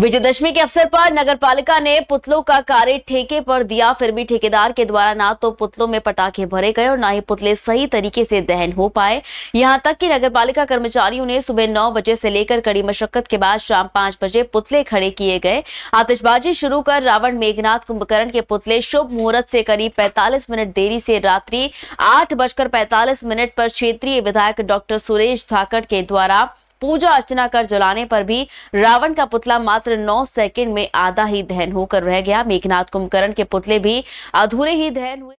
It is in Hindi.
विजयदशमी के अवसर पर नगरपालिका ने पुतलों का कार्य ठेके पर दिया फिर भी ठेकेदार के द्वारा ना तो पुतलों में पटाखे भरे गए और ना ही पुतले सही तरीके से दहन हो पाए यहां तक कि नगरपालिका कर्मचारियों ने सुबह नौ बजे से लेकर कड़ी मशक्कत के बाद शाम पांच बजे पुतले खड़े किए गए आतिशबाजी शुरू कर रावण मेघनाथ कुंभकर्ण के पुतले शुभ मुहूर्त से करीब पैंतालीस मिनट देरी से रात्रि आठ बजकर पैतालीस मिनट पर क्षेत्रीय विधायक डॉक्टर सुरेश धाकड़ के द्वारा पूजा अर्चना कर जलाने पर भी रावण का पुतला मात्र नौ सेकेंड में आधा ही दहन होकर रह गया मेघनाथ कुंभकर्ण के पुतले भी अधूरे ही दहन हुए